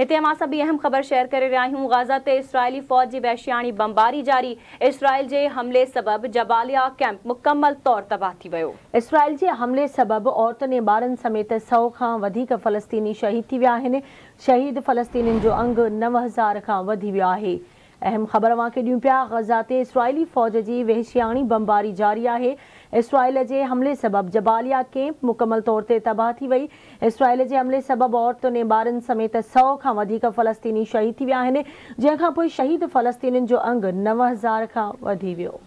इतने मां अहम ख़बर शेयर कर रहा आहियूं गाज़ा ते इसराइली फ़ौज की वहशियाणी बम्बारी जारी इसराइल के हमले सबब जबालिया कैंप मुकम्मल तौर तबाह इसराइल के हमले सबब औरतुनि ऐं समेत सौ खां फ़लस्तीनी शहीद थी शहीद फ़लस्तीनियुनि जो अंग नव हज़ार का वधी वियो आहे अहम ख़बर अव्हां खे पाया ग़ज़ा ते इसराइली फ़ौज की वेहशियाणी बमबारी जारी है इसराइल के हमले सबब जबालिया कैंप मुकमल तौर ते तबाह थी वई इसराइल जे हमले सबब औरतुनि ने ॿारनि समेत सौ का वधीक फ़लस्तीनी शहीद थी विया शहीद फ़लस्तीनियुनि जो अंग नव हज़ार खां वधी वियो